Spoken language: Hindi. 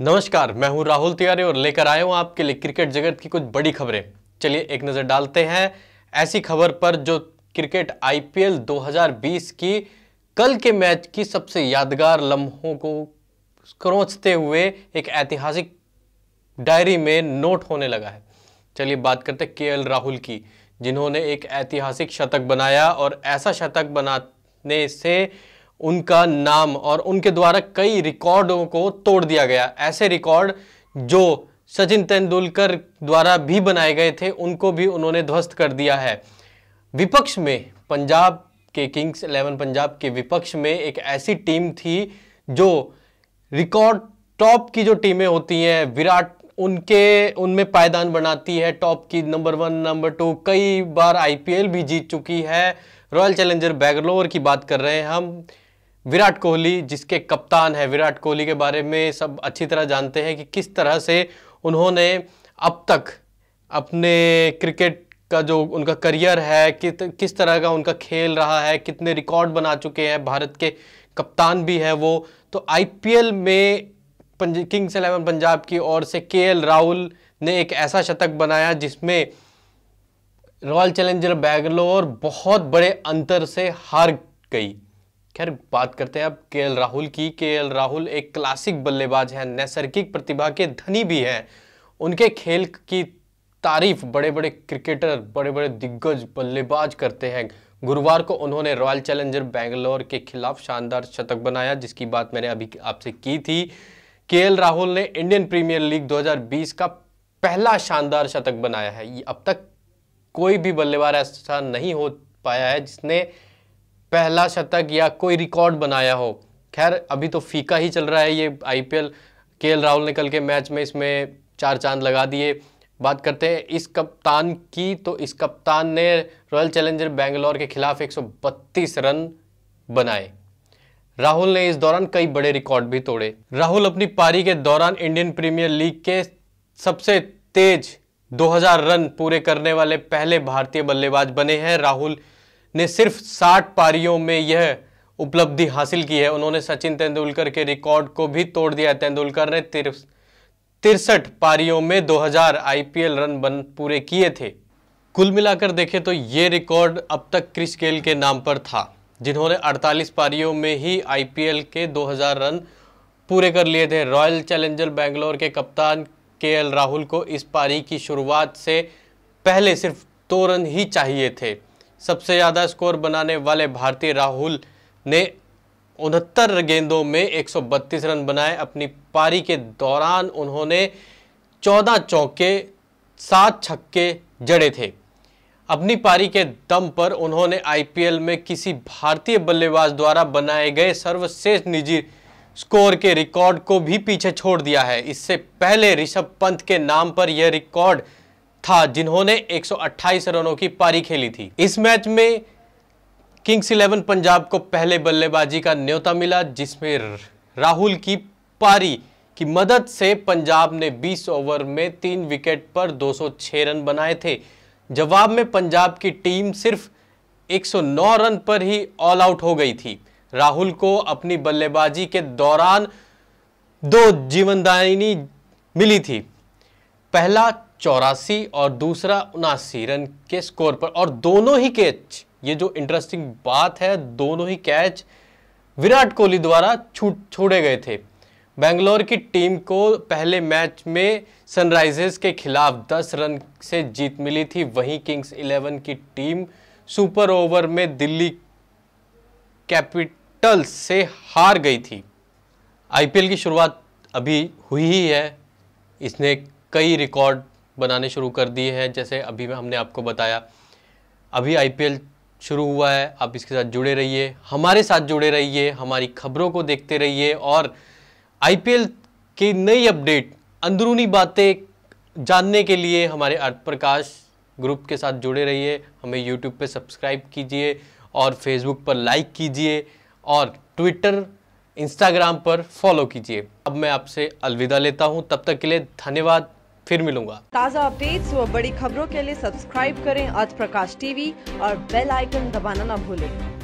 नमस्कार मैं हूं राहुल तिवारी और लेकर आया हूं आपके लिए क्रिकेट जगत की कुछ बड़ी खबरें चलिए एक नज़र डालते हैं ऐसी खबर पर जो क्रिकेट आईपीएल 2020 की कल के मैच की सबसे यादगार लम्हों को क्रोचते हुए एक ऐतिहासिक डायरी में नोट होने लगा है चलिए बात करते हैं एल राहुल की जिन्होंने एक ऐतिहासिक शतक बनाया और ऐसा शतक बनाने से उनका नाम और उनके द्वारा कई रिकॉर्डों को तोड़ दिया गया ऐसे रिकॉर्ड जो सचिन तेंदुलकर द्वारा भी बनाए गए थे उनको भी उन्होंने ध्वस्त कर दिया है विपक्ष में पंजाब के किंग्स इलेवन पंजाब के विपक्ष में एक ऐसी टीम थी जो रिकॉर्ड टॉप की जो टीमें होती हैं विराट उनके उनमें पायदान बनाती है टॉप की नंबर वन नंबर टू कई बार आईपीएल भी जीत चुकी है रॉयल चैलेंजर बैगलोर की बात कर रहे हैं हम विराट कोहली जिसके कप्तान है विराट कोहली के बारे में सब अच्छी तरह जानते हैं कि किस तरह से उन्होंने अब तक अपने क्रिकेट का जो उनका करियर है कि, किस तरह का उनका खेल रहा है कितने रिकॉर्ड बना चुके हैं भारत के कप्तान भी हैं वो तो आईपीएल में किंग्स इलेवन पंजाब की ओर से के राहुल ने एक ऐसा शतक बनाया जिसमें रॉयल चैलेंजर बैंगलोर बहुत बड़े अंतर से हार गई खैर बात करते हैं अब के राहुल की के राहुल एक क्लासिक बल्लेबाज हैं नैसर्गिक प्रतिभा के धनी भी हैं उनके खेल की तारीफ बड़े बड़े क्रिकेटर बड़े बड़े दिग्गज बल्लेबाज करते हैं गुरुवार को उन्होंने रॉयल चैलेंजर बेंगलोर के खिलाफ शानदार शतक बनाया जिसकी बात मैंने अभी आपसे की थी के राहुल ने इंडियन प्रीमियर लीग 2020 का पहला शानदार शतक बनाया है अब तक कोई भी बल्लेबाज ऐसा नहीं हो पाया है जिसने पहला शतक या कोई रिकॉर्ड बनाया हो खैर अभी तो फीका ही चल रहा है ये आईपीएल केएल राहुल ने कल के मैच में इसमें चार चांद लगा दिए बात करते हैं इस कप्तान की तो इस कप्तान ने रॉयल चैलेंजर बेंगलोर के खिलाफ 132 रन बनाए राहुल ने इस दौरान कई बड़े रिकॉर्ड भी तोड़े राहुल अपनी पारी के दौरान इंडियन प्रीमियर लीग के सबसे तेज 2000 रन पूरे करने वाले पहले भारतीय बल्लेबाज बने हैं राहुल ने सिर्फ 60 पारियों में यह उपलब्धि हासिल की है उन्होंने सचिन तेंदुलकर के रिकॉर्ड को भी तोड़ दिया तेंदुलकर ने तिरसठ पारियों में 2000 आईपीएल रन बन पूरे किए थे कुल मिलाकर देखें तो ये रिकॉर्ड अब तक क्रिस गेल के नाम पर था जिन्होंने 48 पारियों में ही आईपीएल के 2000 रन पूरे कर लिए थे रॉयल चैलेंजर बेंगलोर के कप्तान के राहुल को इस पारी की शुरुआत से पहले सिर्फ दो रन ही चाहिए थे सबसे ज़्यादा स्कोर बनाने वाले भारतीय राहुल ने उनहत्तर गेंदों में 132 रन बनाए अपनी पारी के दौरान उन्होंने 14 चौके सात छक्के जड़े थे अपनी पारी के दम पर उन्होंने आईपीएल में किसी भारतीय बल्लेबाज द्वारा बनाए गए सर्वश्रेष्ठ निजी स्कोर के रिकॉर्ड को भी पीछे छोड़ दिया है इससे पहले ऋषभ पंत के नाम पर यह रिकॉर्ड था जिन्होंने 128 रनों की पारी खेली थी इस मैच में किंग्स इलेवन पंजाब को पहले बल्लेबाजी का न्योता मिला जिसमें राहुल की पारी की मदद से पंजाब ने 20 ओवर में तीन विकेट पर 206 रन बनाए थे जवाब में पंजाब की टीम सिर्फ 109 रन पर ही ऑल आउट हो गई थी राहुल को अपनी बल्लेबाजी के दौरान दो जीवनदायिनी मिली थी पहला चौरासी और दूसरा उनासी रन के स्कोर पर और दोनों ही कैच ये जो इंटरेस्टिंग बात है दोनों ही कैच विराट कोहली द्वारा छूट छोड़े गए थे बेंगलोर की टीम को पहले मैच में सनराइजर्स के खिलाफ 10 रन से जीत मिली थी वहीं किंग्स 11 की टीम सुपर ओवर में दिल्ली कैपिटल से हार गई थी आईपीएल की शुरुआत अभी हुई ही है इसने कई रिकॉर्ड बनाने शुरू कर दिए हैं जैसे अभी हमने आपको बताया अभी आईपीएल शुरू हुआ है आप इसके साथ जुड़े रहिए हमारे साथ जुड़े रहिए हमारी खबरों को देखते रहिए और आईपीएल की नई अपडेट अंदरूनी बातें जानने के लिए हमारे अर्थ प्रकाश ग्रुप के साथ जुड़े रहिए हमें यूट्यूब पे सब्सक्राइब कीजिए और फेसबुक पर लाइक कीजिए और ट्विटर इंस्टाग्राम पर फॉलो कीजिए अब मैं आपसे अलविदा लेता हूँ तब तक के लिए धन्यवाद फिर मिलूंगा ताज़ा अपडेट्स और बड़ी खबरों के लिए सब्सक्राइब करें आज प्रकाश टीवी और बेल आइकन दबाना न भूलें